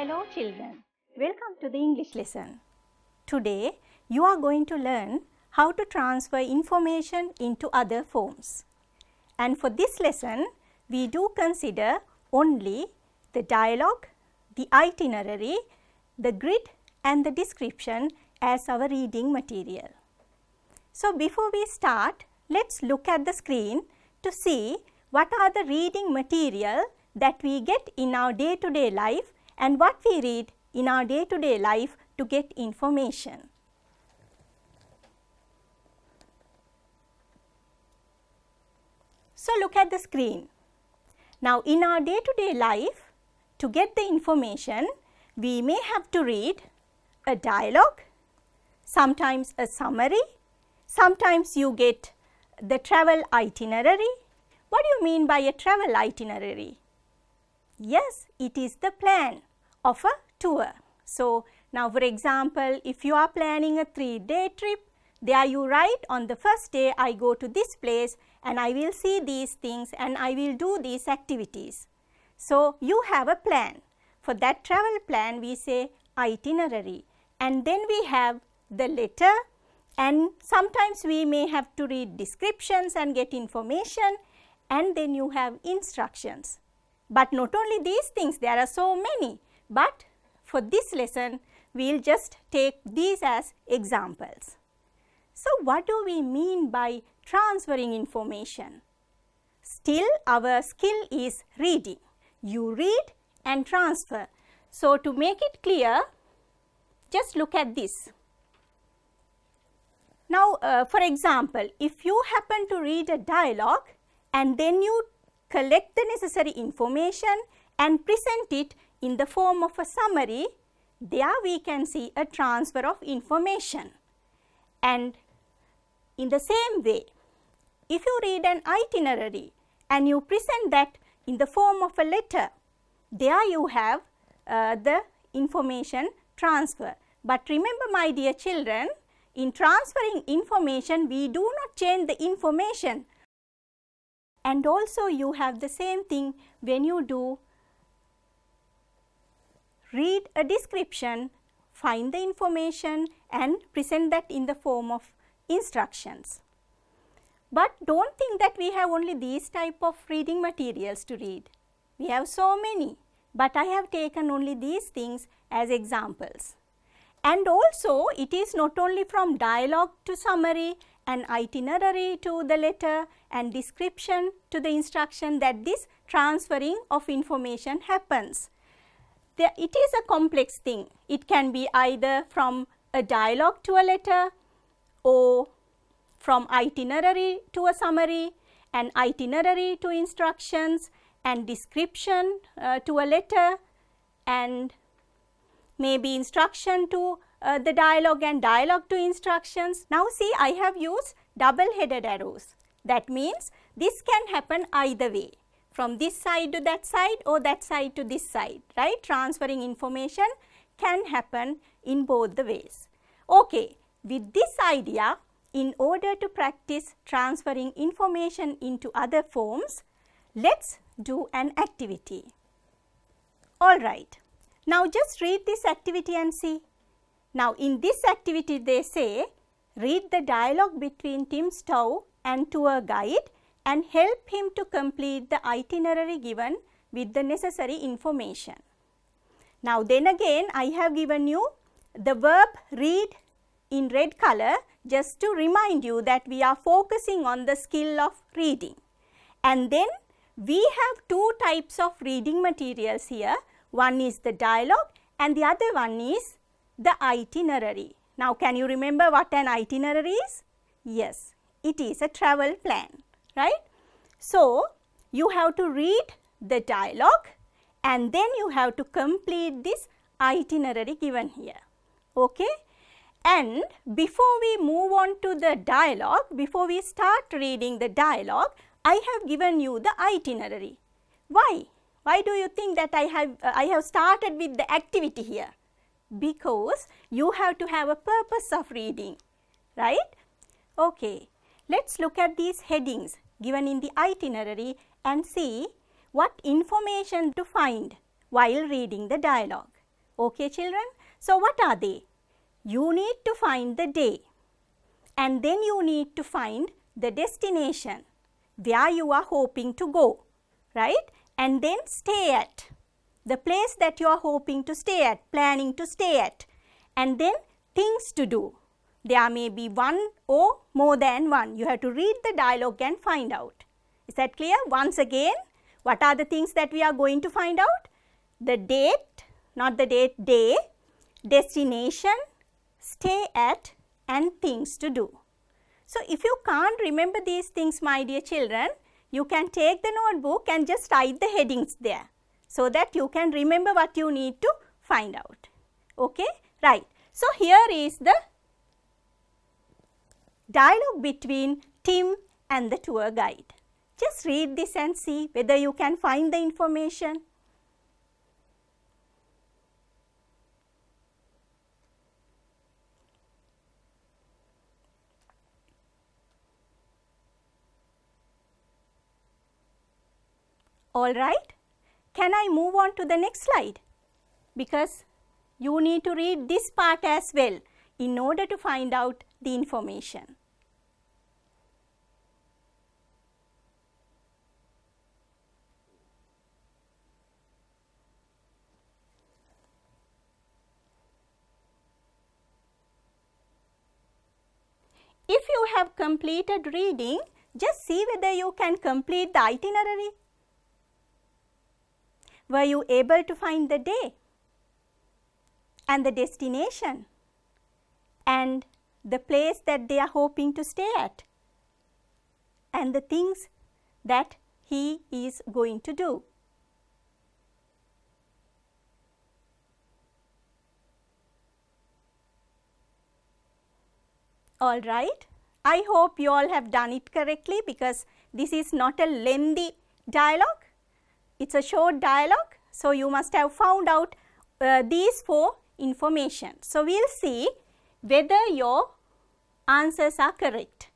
Hello children, welcome to the English lesson. Today you are going to learn how to transfer information into other forms. And for this lesson we do consider only the dialogue, the itinerary, the grid and the description as our reading material. So before we start, let's look at the screen to see what are the reading material that we get in our day-to-day -day life and what we read in our day to day life to get information. So, look at the screen. Now, in our day to day life, to get the information, we may have to read a dialogue, sometimes a summary, sometimes you get the travel itinerary. What do you mean by a travel itinerary? Yes, it is the plan of a tour. So, now for example, if you are planning a 3 day trip, there you write on the first day I go to this place and I will see these things and I will do these activities. So, you have a plan. For that travel plan we say itinerary and then we have the letter and sometimes we may have to read descriptions and get information and then you have instructions. But not only these things, there are so many but for this lesson we will just take these as examples. So, what do we mean by transferring information? Still our skill is reading. You read and transfer. So, to make it clear just look at this. Now, uh, for example, if you happen to read a dialogue and then you collect the necessary information and present it in the form of a summary, there we can see a transfer of information. And in the same way, if you read an itinerary and you present that in the form of a letter, there you have uh, the information transfer. But remember my dear children, in transferring information, we do not change the information. And also you have the same thing when you do read a description, find the information and present that in the form of instructions. But do not think that we have only these type of reading materials to read. We have so many, but I have taken only these things as examples. And also it is not only from dialogue to summary and itinerary to the letter and description to the instruction that this transferring of information happens there, it is a complex thing. It can be either from a dialogue to a letter or from itinerary to a summary and itinerary to instructions and description uh, to a letter and maybe instruction to uh, the dialogue and dialogue to instructions. Now see I have used double headed arrows. That means this can happen either way from this side to that side or that side to this side, right? Transferring information can happen in both the ways. Okay, with this idea, in order to practice transferring information into other forms, let's do an activity. Alright, now just read this activity and see. Now in this activity they say, read the dialogue between Tim Stow and tour guide and help him to complete the itinerary given with the necessary information. Now then again I have given you the verb read in red color just to remind you that we are focusing on the skill of reading. And then we have two types of reading materials here. One is the dialogue and the other one is the itinerary. Now can you remember what an itinerary is? Yes, it is a travel plan right? So, you have to read the dialogue and then you have to complete this itinerary given here, okay? And before we move on to the dialogue, before we start reading the dialogue, I have given you the itinerary. Why? Why do you think that I have, uh, I have started with the activity here? Because you have to have a purpose of reading, right? Okay. Let us look at these headings given in the itinerary and see what information to find while reading the dialogue. Okay children, so what are they? You need to find the day and then you need to find the destination where you are hoping to go, right? And then stay at the place that you are hoping to stay at, planning to stay at and then things to do. There may be one or more than one. You have to read the dialogue and find out. Is that clear? Once again, what are the things that we are going to find out? The date, not the date, day, destination, stay at and things to do. So, if you can't remember these things my dear children, you can take the notebook and just write the headings there so that you can remember what you need to find out. Okay, right. So, here is the dialogue between Tim and the tour guide. Just read this and see whether you can find the information. All right. Can I move on to the next slide? Because you need to read this part as well in order to find out the information. If you have completed reading, just see whether you can complete the itinerary. Were you able to find the day and the destination and the place that they are hoping to stay at and the things that he is going to do. all right. I hope you all have done it correctly because this is not a lengthy dialogue, it is a short dialogue. So, you must have found out uh, these four information. So, we will see whether your answers are correct.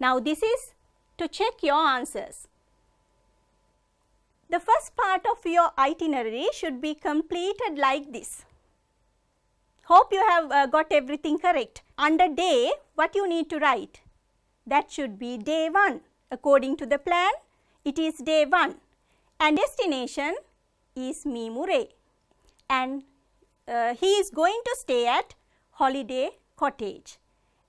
Now, this is to check your answers. The first part of your itinerary should be completed like this. Hope you have uh, got everything correct. Under day, what you need to write? That should be day 1. According to the plan, it is day 1. And destination is Mimure. And uh, he is going to stay at Holiday Cottage.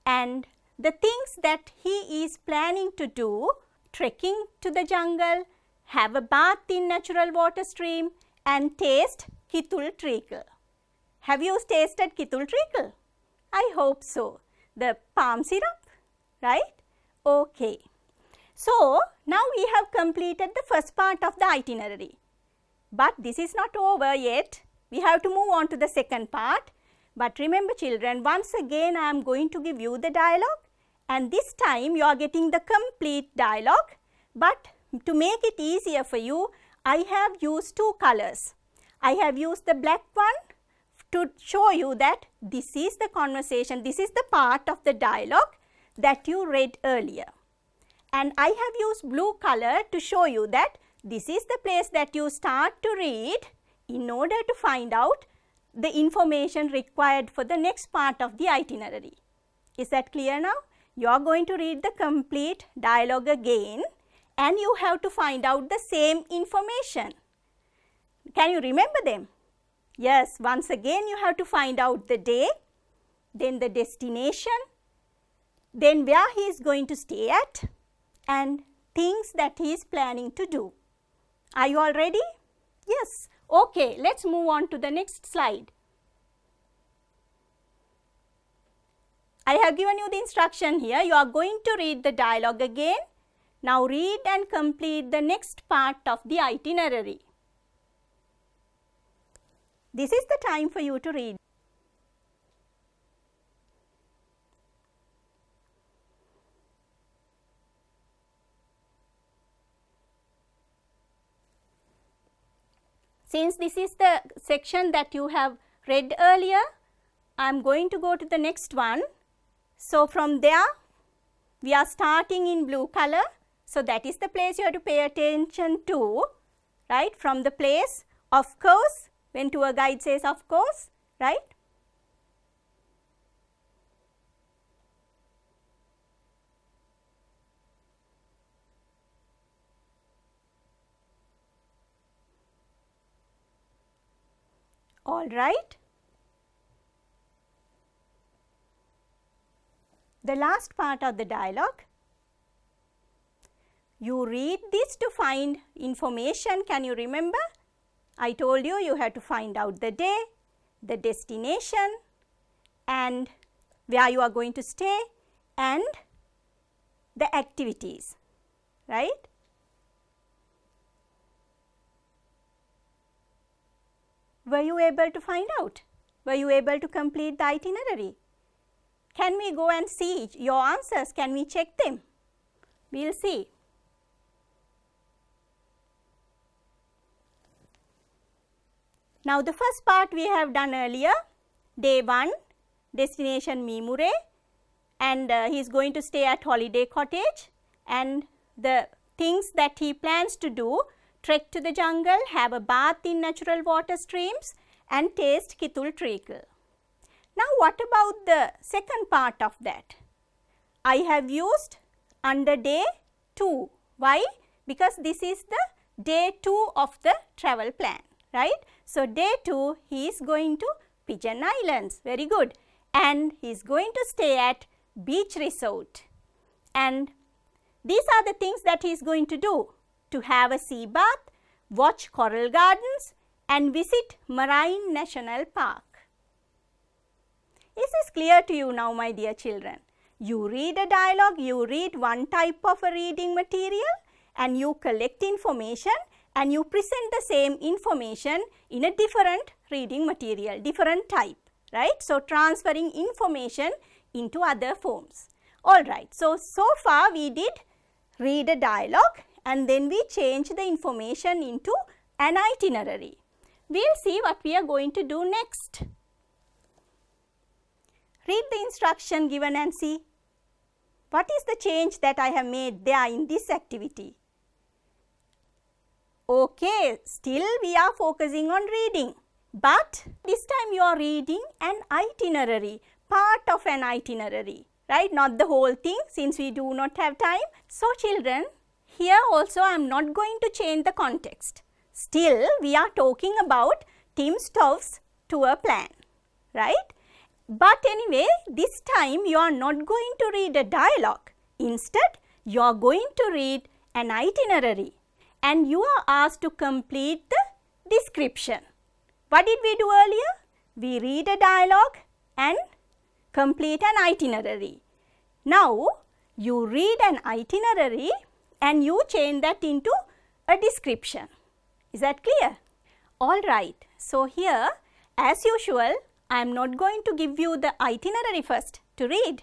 And the things that he is planning to do, trekking to the jungle, have a bath in natural water stream and taste Hitul treacle. Have you tasted Kitul treacle? I hope so. The palm syrup, right? Okay. So, now we have completed the first part of the itinerary. But this is not over yet. We have to move on to the second part. But remember children, once again I am going to give you the dialogue and this time you are getting the complete dialogue. But to make it easier for you, I have used two colors. I have used the black one to show you that this is the conversation, this is the part of the dialogue that you read earlier. And I have used blue color to show you that this is the place that you start to read in order to find out the information required for the next part of the itinerary. Is that clear now? You are going to read the complete dialogue again and you have to find out the same information. Can you remember them? Yes, once again you have to find out the day, then the destination, then where he is going to stay at and things that he is planning to do. Are you all ready? Yes. Okay, let's move on to the next slide. I have given you the instruction here. You are going to read the dialogue again. Now read and complete the next part of the itinerary. This is the time for you to read. Since this is the section that you have read earlier, I am going to go to the next one. So, from there we are starting in blue color. So, that is the place you have to pay attention to, right, from the place. Of course, when tour guide says of course, right. All right. The last part of the dialogue you read this to find information. Can you remember? I told you, you have to find out the day, the destination and where you are going to stay and the activities, right. Were you able to find out? Were you able to complete the itinerary? Can we go and see your answers? Can we check them? We will see. Now, the first part we have done earlier, day 1, destination Mimure and uh, he is going to stay at holiday cottage and the things that he plans to do, trek to the jungle, have a bath in natural water streams and taste Kitul treacle. Now, what about the second part of that? I have used under day 2. Why? Because this is the day 2 of the travel plan right? So, day 2 he is going to Pigeon Islands, very good and he is going to stay at beach resort and these are the things that he is going to do to have a sea bath, watch coral gardens and visit Marine National Park. Is this clear to you now my dear children? You read a dialogue, you read one type of a reading material and you collect information and you present the same information in a different reading material, different type, right. So, transferring information into other forms. Alright, so, so far we did read a dialogue and then we change the information into an itinerary. We will see what we are going to do next. Read the instruction given and see what is the change that I have made there in this activity. Okay, still we are focusing on reading. But this time you are reading an itinerary, part of an itinerary, right? Not the whole thing since we do not have time. So children, here also I am not going to change the context. Still, we are talking about Tim Stove's tour plan, right? But anyway, this time you are not going to read a dialogue. Instead, you are going to read an itinerary and you are asked to complete the description. What did we do earlier? We read a dialogue and complete an itinerary. Now, you read an itinerary and you change that into a description. Is that clear? Alright, so here as usual I am not going to give you the itinerary first to read.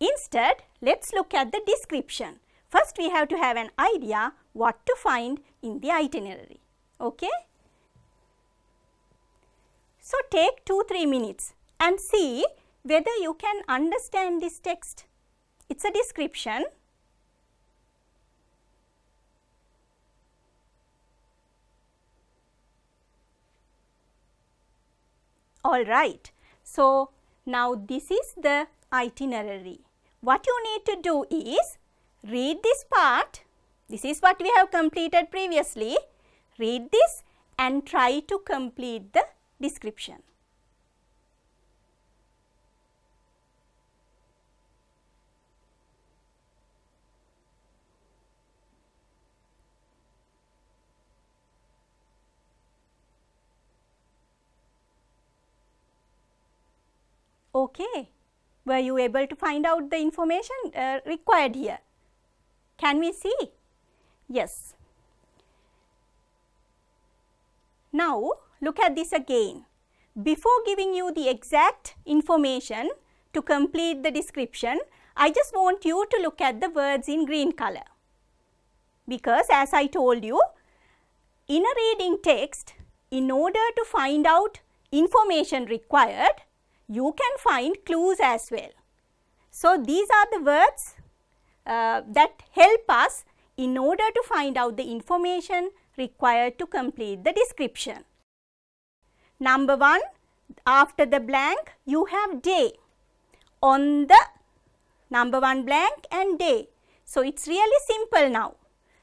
Instead, let's look at the description. First we have to have an idea what to find in the itinerary. Okay? So, take 2-3 minutes and see whether you can understand this text. It is a description. Alright, so now this is the itinerary. What you need to do is read this part. This is what we have completed previously. Read this and try to complete the description. Okay. Were you able to find out the information uh, required here? Can we see? Yes. Now, look at this again. Before giving you the exact information to complete the description, I just want you to look at the words in green color. Because as I told you, in a reading text, in order to find out information required, you can find clues as well. So, these are the words uh, that help us in order to find out the information required to complete the description. Number 1, after the blank you have day on the number 1 blank and day. So, it is really simple now.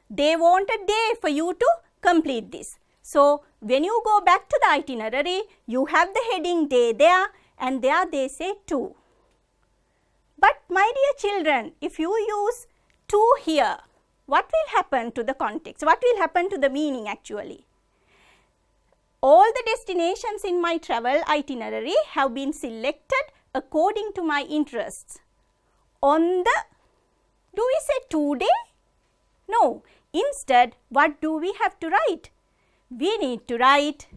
They want a day for you to complete this. So, when you go back to the itinerary, you have the heading day there and there they say 2. But my dear children, if you use to here, what will happen to the context? What will happen to the meaning actually? All the destinations in my travel itinerary have been selected according to my interests. On the, do we say today? No, instead what do we have to write? We need to write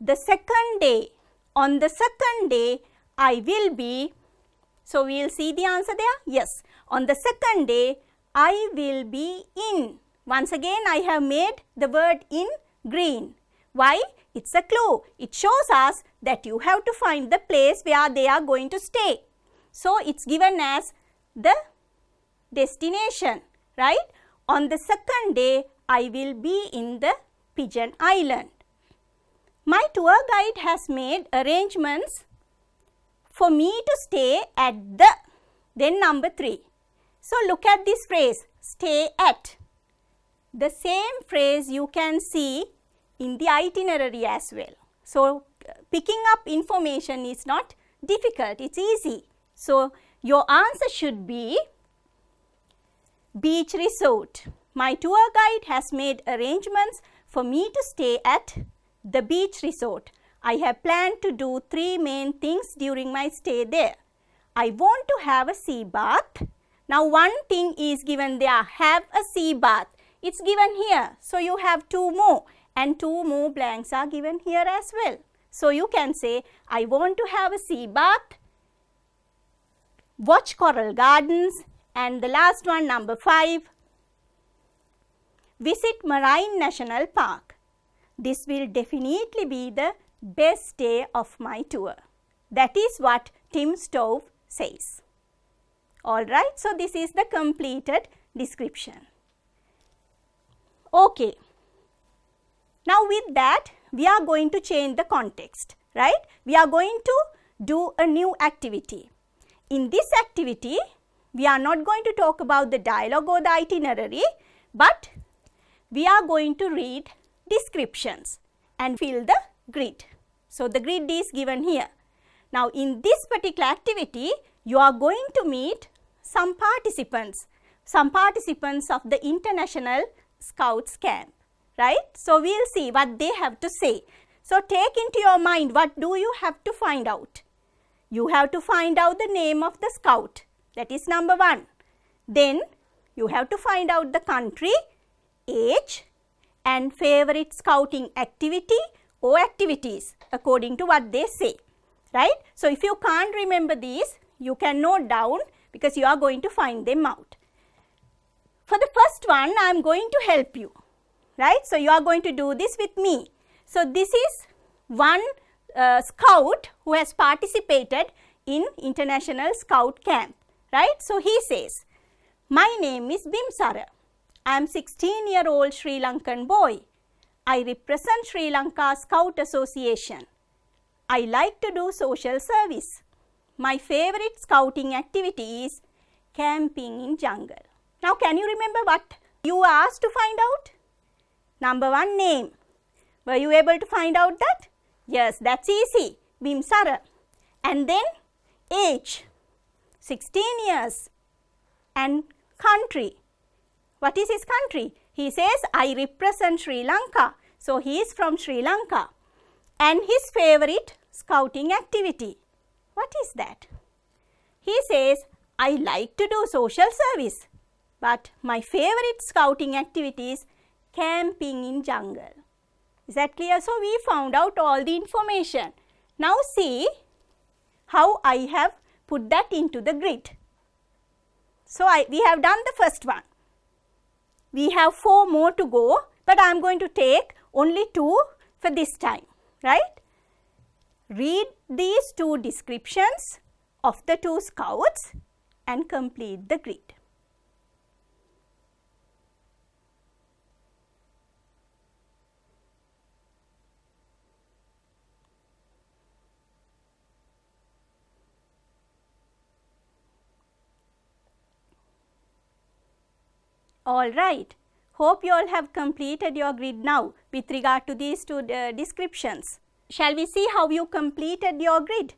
the second day. On the second day, I will be so, we will see the answer there. Yes, on the second day, I will be in. Once again, I have made the word in green. Why? It's a clue. It shows us that you have to find the place where they are going to stay. So, it's given as the destination, right? On the second day, I will be in the Pigeon Island. My tour guide has made arrangements for me to stay at the. Then number 3. So look at this phrase, stay at. The same phrase you can see in the itinerary as well. So picking up information is not difficult, it's easy. So your answer should be beach resort. My tour guide has made arrangements for me to stay at the beach resort. I have planned to do three main things during my stay there. I want to have a sea bath. Now one thing is given there, have a sea bath. It's given here, so you have two more and two more blanks are given here as well. So you can say, I want to have a sea bath, watch coral gardens and the last one number 5, visit Marine National Park. This will definitely be the best day of my tour. That is what Tim Stove says. Alright, so this is the completed description. Okay. Now with that, we are going to change the context, right? We are going to do a new activity. In this activity, we are not going to talk about the dialogue or the itinerary, but we are going to read descriptions and fill the grid. So, the grid is given here. Now, in this particular activity, you are going to meet some participants, some participants of the international scouts camp, right. So, we will see what they have to say. So, take into your mind what do you have to find out? You have to find out the name of the scout, that is number one. Then, you have to find out the country, age and favorite scouting activity activities according to what they say, right? So, if you can't remember these, you can note down because you are going to find them out. For the first one, I am going to help you, right? So, you are going to do this with me. So, this is one uh, scout who has participated in international scout camp, right? So, he says, my name is Bimsara. I am 16 year old Sri Lankan boy. I represent Sri Lanka Scout Association. I like to do social service. My favorite scouting activity is camping in jungle. Now can you remember what you asked to find out? Number one name. Were you able to find out that? Yes, that's easy. Bimsara. And then age, 16 years. And country. What is his country? He says, I represent Sri Lanka. So, he is from Sri Lanka. And his favorite scouting activity. What is that? He says, I like to do social service. But my favorite scouting activity is camping in jungle. Is that clear? So, we found out all the information. Now, see how I have put that into the grid. So, I, we have done the first one we have 4 more to go, but I am going to take only 2 for this time, right. Read these two descriptions of the two scouts and complete the grid. Alright, hope you all have completed your grid now with regard to these two uh, descriptions. Shall we see how you completed your grid?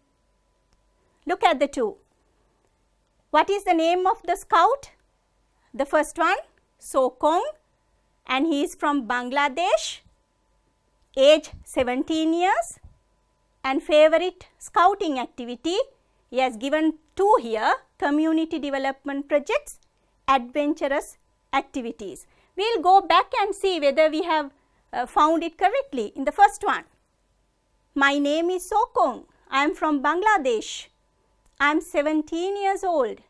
Look at the two. What is the name of the scout? The first one, Sokong and he is from Bangladesh, age 17 years and favorite scouting activity. He has given two here, community development projects, adventurous activities. We will go back and see whether we have uh, found it correctly in the first one. My name is Sokong. I am from Bangladesh. I am 17 years old.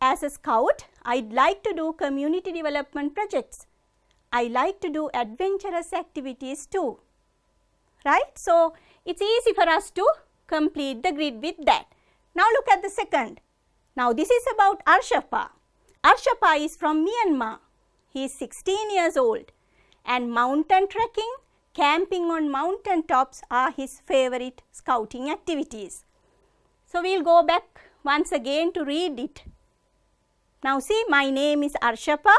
As a scout, I'd like to do community development projects. I like to do adventurous activities too. Right? So, it's easy for us to complete the grid with that. Now, look at the second. Now, this is about Arshapa. Arshapa is from Myanmar. He is 16 years old and mountain trekking, camping on mountain tops are his favorite scouting activities. So, we will go back once again to read it. Now, see my name is Arshapa.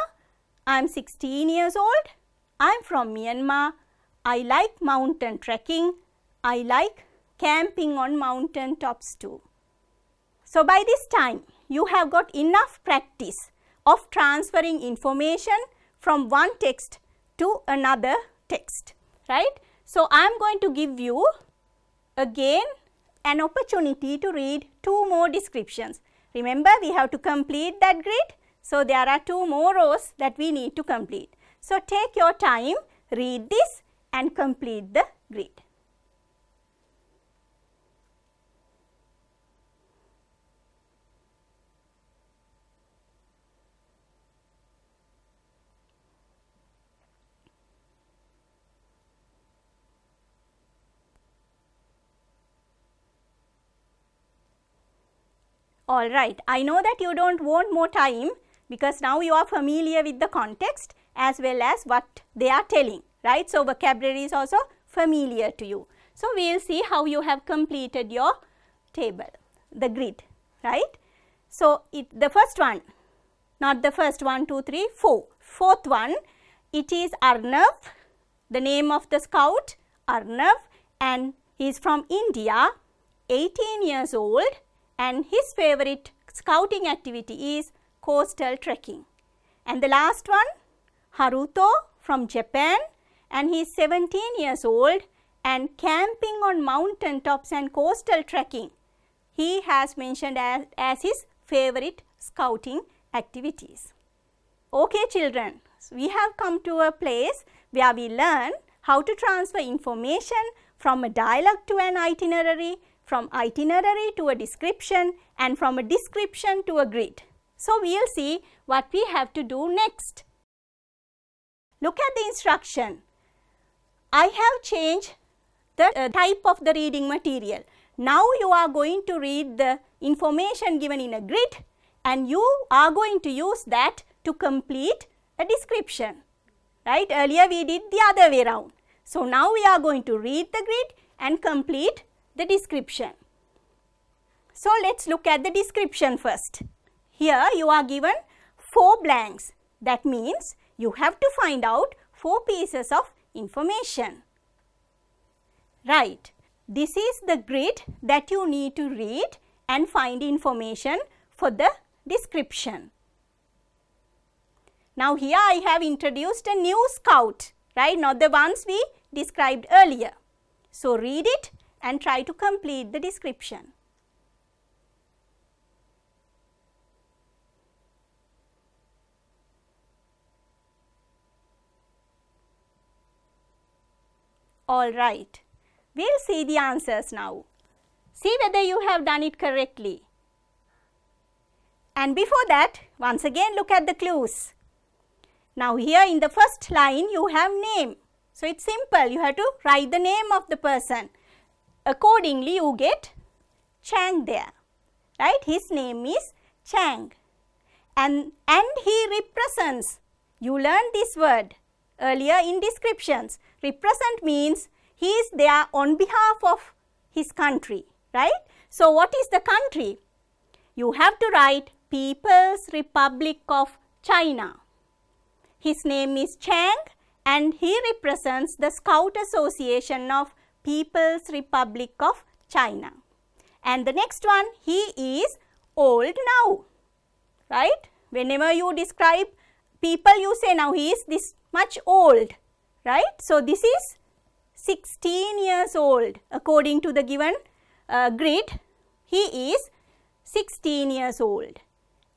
I am 16 years old. I am from Myanmar. I like mountain trekking. I like camping on mountain tops too. So, by this time you have got enough practice of transferring information from one text to another text, right. So, I am going to give you again an opportunity to read two more descriptions. Remember, we have to complete that grid. So, there are two more rows that we need to complete. So, take your time, read this and complete the grid. All right, I know that you don't want more time because now you are familiar with the context as well as what they are telling, right? So, vocabulary is also familiar to you. So, we will see how you have completed your table, the grid, right? So, it the first one, not the first one, two, three, four. Fourth one, it is Arnav, the name of the scout, Arnav and he is from India, 18 years old and his favorite scouting activity is coastal trekking. And the last one, Haruto from Japan and he is 17 years old and camping on mountain tops and coastal trekking he has mentioned as, as his favorite scouting activities. Okay children, so we have come to a place where we learn how to transfer information from a dialogue to an itinerary from itinerary to a description and from a description to a grid. So, we will see what we have to do next. Look at the instruction. I have changed the uh, type of the reading material. Now, you are going to read the information given in a grid and you are going to use that to complete a description. Right? Earlier, we did the other way round. So, now we are going to read the grid and complete the description. So, let us look at the description first. Here you are given 4 blanks. That means you have to find out 4 pieces of information. Right. This is the grid that you need to read and find information for the description. Now, here I have introduced a new scout, right, not the ones we described earlier. So, read it and try to complete the description. Alright, we'll see the answers now. See whether you have done it correctly. And before that, once again look at the clues. Now here in the first line you have name. So, it's simple you have to write the name of the person accordingly you get Chang there, right. His name is Chang and, and he represents, you learned this word earlier in descriptions. Represent means he is there on behalf of his country, right. So, what is the country? You have to write People's Republic of China. His name is Chang and he represents the Scout Association of People's Republic of China. And the next one, he is old now, right? Whenever you describe people, you say now he is this much old, right? So, this is 16 years old according to the given uh, grid. He is 16 years old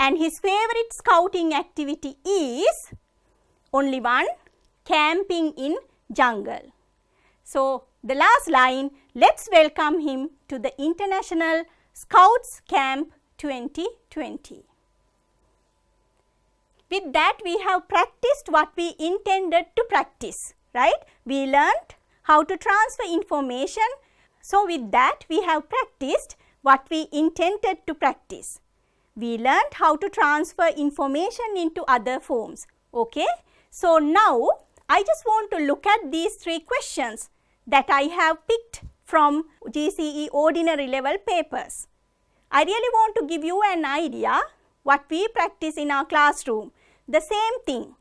and his favorite scouting activity is only one camping in jungle. So, the last line, let's welcome him to the International Scouts Camp 2020. With that, we have practiced what we intended to practice, right? We learned how to transfer information. So, with that, we have practiced what we intended to practice. We learned how to transfer information into other forms, okay? So, now I just want to look at these three questions that I have picked from GCE ordinary level papers. I really want to give you an idea what we practice in our classroom. The same thing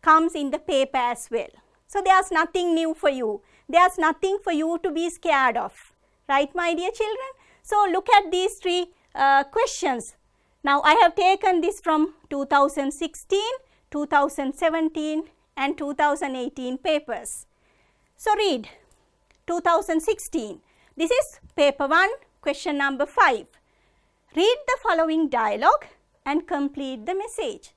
comes in the paper as well. So, there is nothing new for you. There is nothing for you to be scared of. Right, my dear children? So, look at these three uh, questions. Now, I have taken this from 2016, 2017 and 2018 papers. So, read. 2016. This is paper 1, question number 5. Read the following dialogue and complete the message.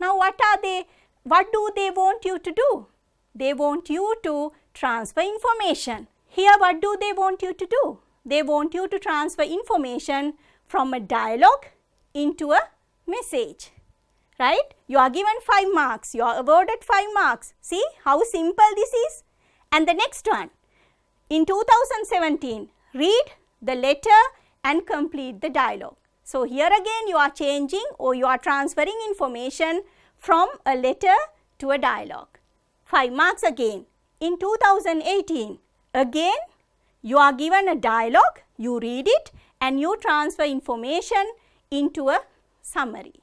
Now, what are they, what do they want you to do? They want you to transfer information. Here, what do they want you to do? They want you to transfer information from a dialogue into a message right? You are given 5 marks, you are awarded 5 marks. See how simple this is? And the next one, in 2017, read the letter and complete the dialogue. So, here again you are changing or you are transferring information from a letter to a dialogue. 5 marks again. In 2018, again you are given a dialogue, you read it and you transfer information into a summary.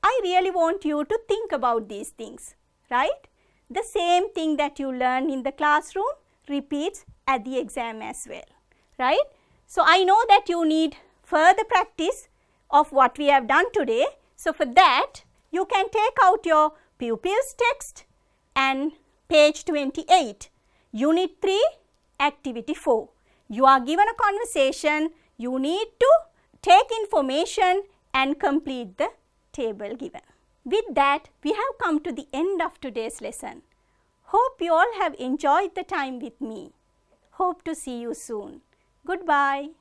I really want you to think about these things, right? the same thing that you learn in the classroom repeats at the exam as well, right. So, I know that you need further practice of what we have done today. So, for that you can take out your pupils text and page 28, unit 3, activity 4. You are given a conversation, you need to take information and complete the table given. With that, we have come to the end of today's lesson. Hope you all have enjoyed the time with me. Hope to see you soon. Goodbye.